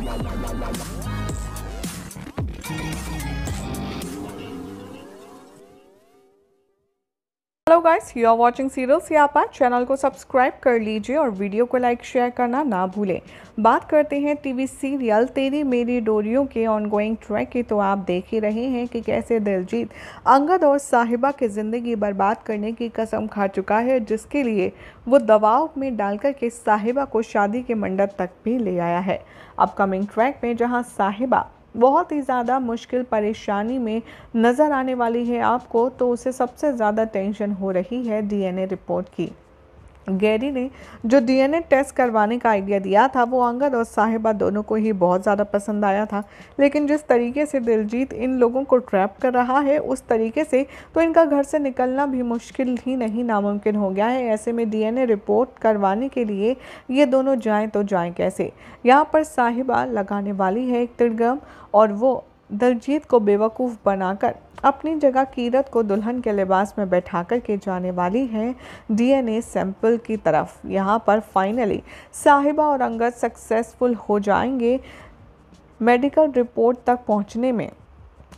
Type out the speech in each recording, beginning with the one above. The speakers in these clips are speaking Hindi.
わあ hello guys you are watching serial आप चैनल को सब्सक्राइब कर लीजिए और वीडियो को लाइक शेयर करना ना भूलें बात करते हैं टीवी सीरियल तेरी मेरी डोरियों के ऑनगोइंग ट्रैक की तो आप देख ही रहे हैं कि कैसे दिलजीत अंगद और साहिबा की ज़िंदगी बर्बाद करने की कसम खा चुका है जिसके लिए वो दबाव में डालकर के साहिबा को शादी के मंडप तक भी ले आया है अपकमिंग ट्रैक में जहाँ साहिबा बहुत ही ज़्यादा मुश्किल परेशानी में नज़र आने वाली है आपको तो उसे सबसे ज़्यादा टेंशन हो रही है डीएनए रिपोर्ट की गैरी ने जो डीएनए टेस्ट करवाने का आइडिया दिया था वो अंगद और साहिबा दोनों को ही बहुत ज़्यादा पसंद आया था लेकिन जिस तरीके से दिलजीत इन लोगों को ट्रैप कर रहा है उस तरीके से तो इनका घर से निकलना भी मुश्किल ही नहीं नामुमकिन हो गया है ऐसे में डीएनए रिपोर्ट करवाने के लिए ये दोनों जाएँ तो जाएँ कैसे यहाँ पर साहिबा लगाने वाली है एक तिड़गम और वो दलजीत को बेवकूफ़ बनाकर अपनी जगह कीरत को दुल्हन के लिबास में बैठा कर के जाने वाली है डीएनए सैंपल की तरफ यहाँ पर फाइनली साहिबा और अंगद सक्सेसफुल हो जाएंगे मेडिकल रिपोर्ट तक पहुँचने में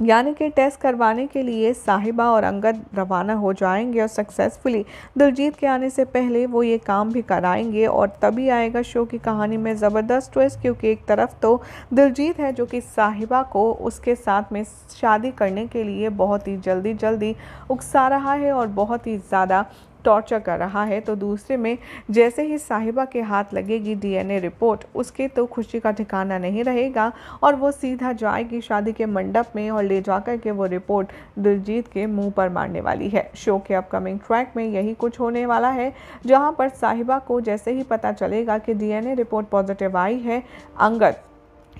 यानी कि टेस्ट करवाने के लिए साहिबा और अंगद रवाना हो जाएंगे और सक्सेसफुली दिलजीत के आने से पहले वो ये काम भी कराएंगे और तभी आएगा शो की कहानी में ज़बरदस्त ट्विस्ट क्योंकि एक तरफ तो दिलजीत है जो कि साहिबा को उसके साथ में शादी करने के लिए बहुत ही जल्दी जल्दी उकसा रहा है और बहुत ही ज़्यादा टॉर्चर कर रहा है तो दूसरे में जैसे ही साहिबा के हाथ लगेगी डीएनए रिपोर्ट उसके तो खुशी का ठिकाना नहीं रहेगा और वो सीधा जाएगी शादी के मंडप में और ले जाकर के वो रिपोर्ट दिलजीत के मुंह पर मारने वाली है शो के अपकमिंग ट्रैक में यही कुछ होने वाला है जहां पर साहिबा को जैसे ही पता चलेगा कि डी रिपोर्ट पॉजिटिव आई है अंगद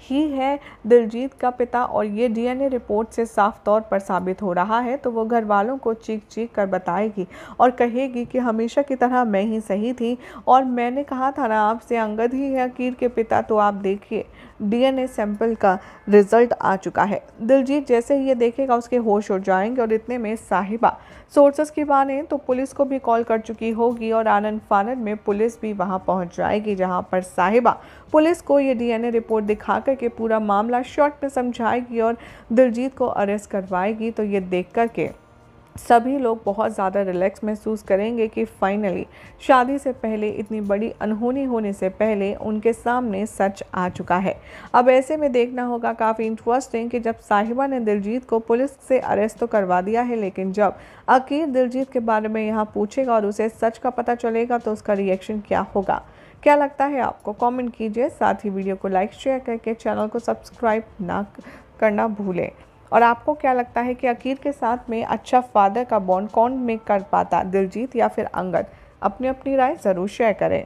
ही है दिलजीत का पिता और ये डीएनए रिपोर्ट से साफ तौर पर साबित हो रहा है तो वो घर वालों को चीख चीख कर बताएगी और कहेगी कि हमेशा की तरह मैं ही सही थी और मैंने कहा था ना आपसे अंगद ही है अकीर के पिता तो आप देखिए डीएनए सैंपल का रिजल्ट आ चुका है दिलजीत जैसे ही ये देखेगा उसके होश उड़ जाएंगे और इतने में साहिबा सोर्सेस की माने तो पुलिस को भी कॉल कर चुकी होगी और आनंद फानंद में पुलिस भी वहाँ पहुँच जाएगी जहाँ पर साहिबा पुलिस को ये डीएनए रिपोर्ट दिखा करके पूरा मामला शॉर्ट में समझाएगी और दिलजीत को अरेस्ट करवाएगी तो ये देख कर के सभी लोग बहुत ज़्यादा रिलैक्स महसूस करेंगे कि फाइनली शादी से पहले इतनी बड़ी अनहोनी होने से पहले उनके सामने सच आ चुका है अब ऐसे में देखना होगा काफ़ी इंटरेस्टिंग कि जब साहिबा ने दिलजीत को पुलिस से अरेस्ट तो करवा दिया है लेकिन जब अकीर दिलजीत के बारे में यहाँ पूछेगा और उसे सच का पता चलेगा तो उसका रिएक्शन क्या होगा क्या लगता है आपको कॉमेंट कीजिए साथ ही वीडियो को लाइक शेयर करके चैनल को सब्सक्राइब ना करना भूलें और आपको क्या लगता है कि अकीर के साथ में अच्छा फादर का बॉन्ड कौन मेक कर पाता दिलजीत या फिर अंगद अपनी अपनी राय ज़रूर शेयर करें